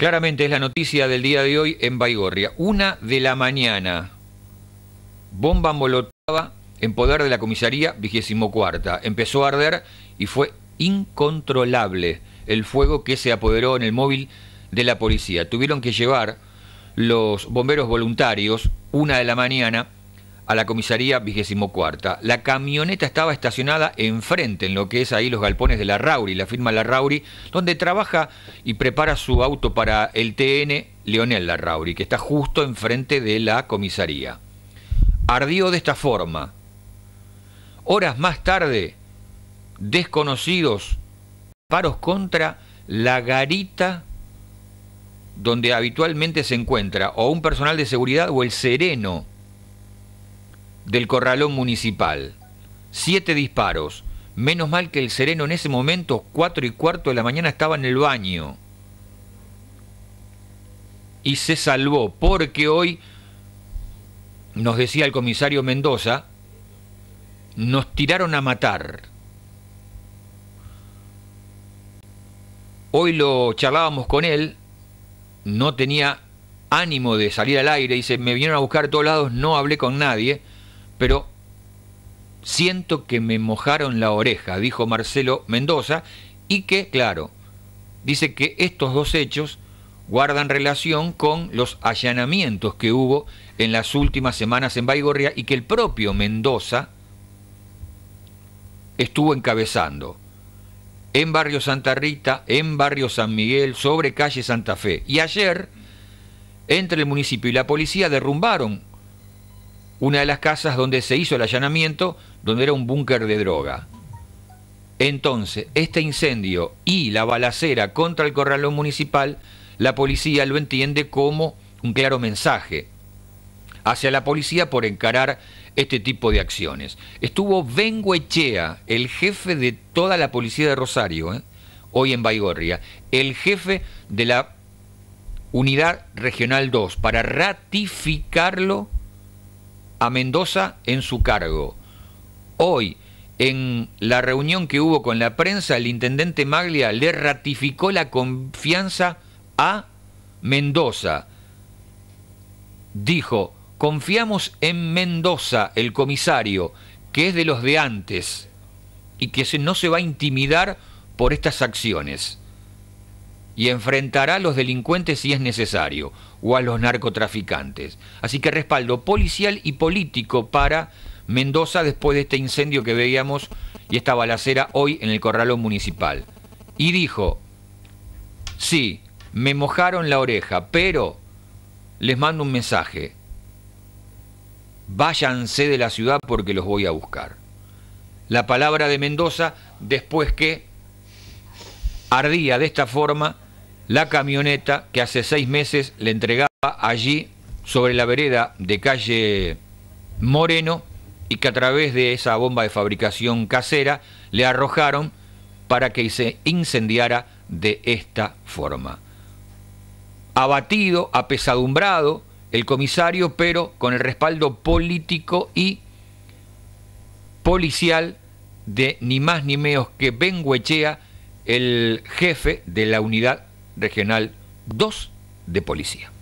Claramente es la noticia del día de hoy en Baigorria. Una de la mañana. Bomba molotaba en poder de la comisaría 24. Empezó a arder y fue incontrolable el fuego que se apoderó en el móvil de la policía. Tuvieron que llevar los bomberos voluntarios, una de la mañana, a la comisaría vigésimo cuarta. La camioneta estaba estacionada enfrente, en lo que es ahí los galpones de la Rauri, la firma La Rauri, donde trabaja y prepara su auto para el TN Leonel La Rauri, que está justo enfrente de la comisaría. Ardió de esta forma. Horas más tarde, desconocidos, paros contra la garita donde habitualmente se encuentra o un personal de seguridad o el sereno del corralón municipal. Siete disparos. Menos mal que el sereno en ese momento, cuatro y cuarto de la mañana, estaba en el baño. Y se salvó, porque hoy, nos decía el comisario Mendoza, nos tiraron a matar. Hoy lo charlábamos con él, no tenía ánimo de salir al aire, dice, me vinieron a buscar a todos lados, no hablé con nadie, pero siento que me mojaron la oreja, dijo Marcelo Mendoza, y que, claro, dice que estos dos hechos guardan relación con los allanamientos que hubo en las últimas semanas en Baigorria y que el propio Mendoza estuvo encabezando en Barrio Santa Rita, en Barrio San Miguel, sobre calle Santa Fe. Y ayer, entre el municipio y la policía, derrumbaron una de las casas donde se hizo el allanamiento, donde era un búnker de droga. Entonces, este incendio y la balacera contra el corralón municipal, la policía lo entiende como un claro mensaje hacia la policía por encarar este tipo de acciones. Estuvo Benguechea, el jefe de toda la policía de Rosario, ¿eh? hoy en Baigorria, el jefe de la Unidad Regional 2, para ratificarlo a Mendoza en su cargo. Hoy, en la reunión que hubo con la prensa, el intendente Maglia le ratificó la confianza a Mendoza. Dijo, confiamos en Mendoza, el comisario, que es de los de antes y que no se va a intimidar por estas acciones y enfrentará a los delincuentes si es necesario o a los narcotraficantes. Así que respaldo policial y político para Mendoza después de este incendio que veíamos y esta balacera hoy en el Corralón Municipal. Y dijo, sí, me mojaron la oreja, pero les mando un mensaje. Váyanse de la ciudad porque los voy a buscar. La palabra de Mendoza después que ardía de esta forma la camioneta que hace seis meses le entregaba allí sobre la vereda de calle Moreno y que a través de esa bomba de fabricación casera le arrojaron para que se incendiara de esta forma. Abatido, apesadumbrado el comisario, pero con el respaldo político y policial de ni más ni menos que Benguechea, el jefe de la unidad Regional 2 de Policía.